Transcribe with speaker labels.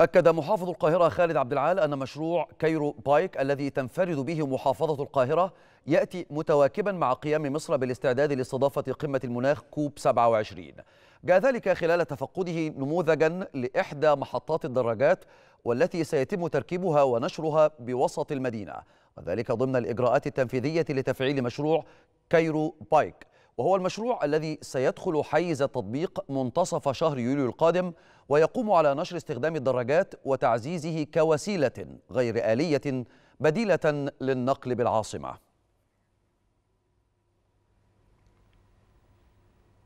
Speaker 1: أكد محافظ القاهرة خالد عبد العال أن مشروع كيرو بايك الذي تنفرد به محافظة القاهرة يأتي متواكبا مع قيام مصر بالاستعداد لاستضافة قمة المناخ كوب 27 جاء ذلك خلال تفقده نموذجا لإحدى محطات الدراجات والتي سيتم تركيبها ونشرها بوسط المدينة وذلك ضمن الإجراءات التنفيذية لتفعيل مشروع كيرو بايك وهو المشروع الذي سيدخل حيز التطبيق منتصف شهر يوليو القادم ويقوم على نشر استخدام الدراجات وتعزيزه كوسيله غير اليه بديله للنقل بالعاصمه